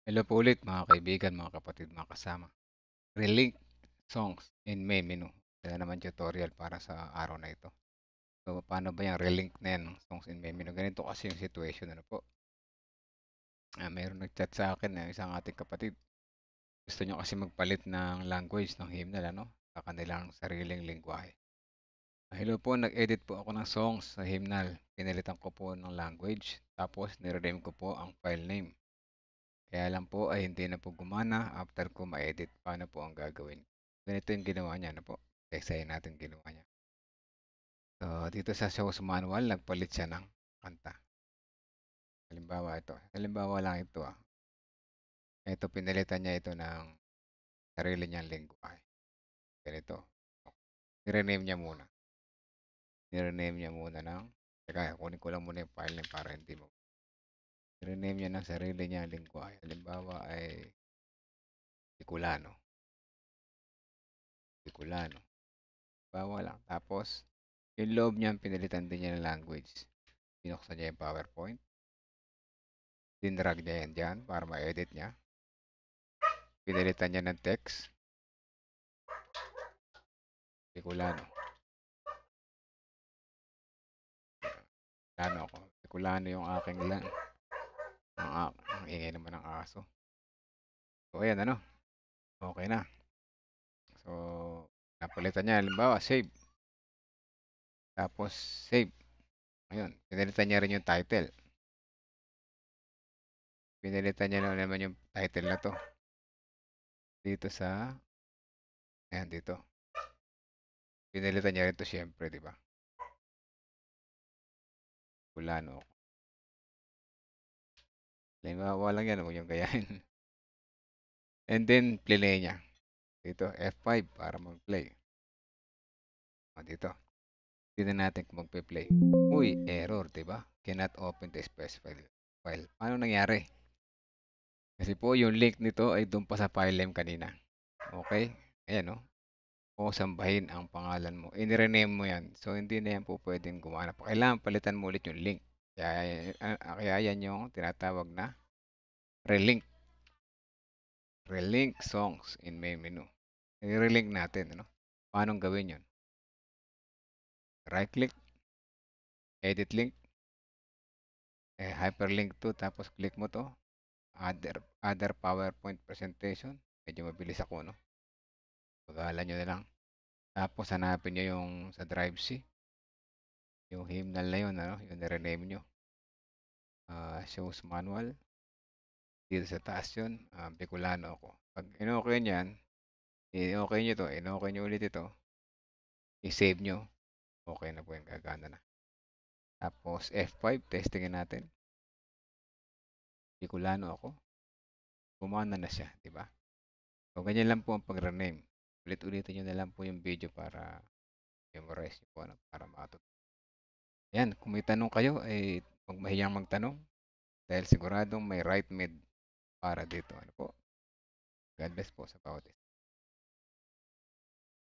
Hello po ulit mga kaibigan, mga kapatid, mga kasama. Relink songs in main menu. Kaya naman tutorial para sa araw na ito. So, paano ba yung relink na yan, songs in main menu? Ganito kasi yung situation. Ano po? Ah, mayroon nag-chat sa akin na isang ating kapatid. Gusto nyo kasi magpalit ng language ng hymnal, ano? Sa kanilang sariling lingwahe. Ah, hello po, nag-edit po ako ng songs sa hymnal. Pinalitan ko po ng language. Tapos, nire ko po ang file name kaya lang po ay hindi na po gumana after ko ma-edit. Paano po ang gagawin? Ganito yung ginawa niya. Ano po? Teksayin natin ginawa niya. So, dito sa shows manual, nagpalit siya ng kanta. Halimbawa ito. Halimbawa lang ito ah. Ito, pinalitan niya ito ng sarili niyang lingua. Ganito. Nirename niya muna. Nirename niya muna ng Teka, kunin ko lang muna yung file name para hindi mo Rename niya ng sarili niyang lengguwahe. Halimbawa ay Bicolano. Bicolano. Halimbawa lang. Tapos, yung loob niya, pinalitan din niya ng language. Binuksan niya yung PowerPoint. Dinrag niya yan dyan para ma-edit niya. Pinalitan niya ng text. Bicolano. Bicolano ako. Bicolano yung aking lang. Ang, ingay naman ng aso. So, ayan ano. Okay na. So, napalitan niya. Halimbawa, save. Tapos, save. Ayun. Pinalitan niya rin yung title. Pinalitan niya na naman yung title na to. Dito sa, ayan dito. Pinalitan niya rin to syempre, di ba? Wala no. Halimbawa lang yan, huwag niyong gayahin. And then, play niya. Dito, F5 para mag-play. O, dito. Dito natin kung magpe-play. Uy, error, ba? Diba? Cannot open the specified file. Paano nangyari? Kasi po, yung link nito ay doon pa sa file name kanina. Okay? Ayan, no? Oh. O sambahin ang pangalan mo. I-rename mo yan. So, hindi na yan po pwedeng gumana pa. Kailangan palitan mo ulit yung link. Kaya ah, ah, kaya yan yung tinatawag na relink. Relink songs in main menu. I-relink natin. Ano? Paano gawin yun? Right click. Edit link. Eh, hyperlink to. Tapos click mo to. Other, other PowerPoint presentation. Medyo mabilis ako, no? Pagahalan nyo na lang. Tapos hanapin nyo yung sa Drive C. Yung hymnal na yun, ano? Yung nirename nyo. Uh, shows manual. Dito sa taas yun, uh, Bicolano ako. Pag in-okay nyo yan, in-okay nyo to, in-okay nyo ulit ito, i-save nyo. Okay na po yung gagana na. Tapos F5, testingin natin. Bicolano ako. Gumana na siya, di ba? So, ganyan lang po ang pag-rename. Ulit-ulitin nyo na lang po yung video para memorize nyo po, ano, para matutunan. Yan, kung may tanong kayo, eh, huwag mahiyang magtanong dahil siguradong may right med para dito. Ano po? God bless po sa bawat isa.